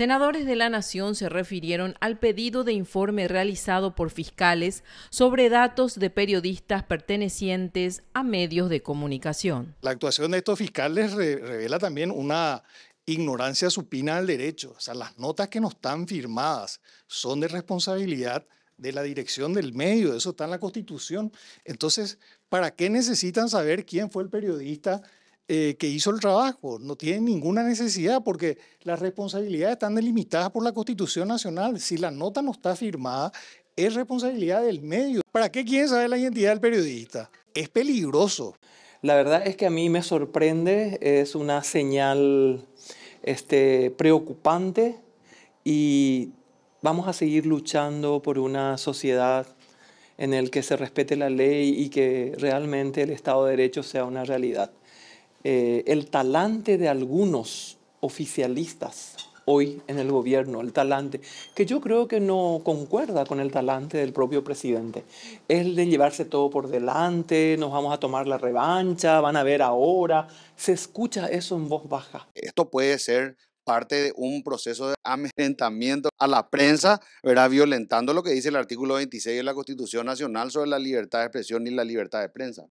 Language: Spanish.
Senadores de la Nación se refirieron al pedido de informe realizado por fiscales sobre datos de periodistas pertenecientes a medios de comunicación. La actuación de estos fiscales revela también una ignorancia supina al derecho. O sea, las notas que no están firmadas son de responsabilidad de la dirección del medio, eso está en la Constitución. Entonces, ¿para qué necesitan saber quién fue el periodista? Eh, que hizo el trabajo. No tiene ninguna necesidad porque las responsabilidades están delimitadas por la Constitución Nacional. Si la nota no está firmada, es responsabilidad del medio. ¿Para qué quieren saber la identidad del periodista? Es peligroso. La verdad es que a mí me sorprende, es una señal este, preocupante y vamos a seguir luchando por una sociedad en la que se respete la ley y que realmente el Estado de Derecho sea una realidad. Eh, el talante de algunos oficialistas hoy en el gobierno, el talante, que yo creo que no concuerda con el talante del propio presidente. Es el de llevarse todo por delante, nos vamos a tomar la revancha, van a ver ahora. Se escucha eso en voz baja. Esto puede ser parte de un proceso de amedrentamiento a la prensa, verá violentando lo que dice el artículo 26 de la Constitución Nacional sobre la libertad de expresión y la libertad de prensa.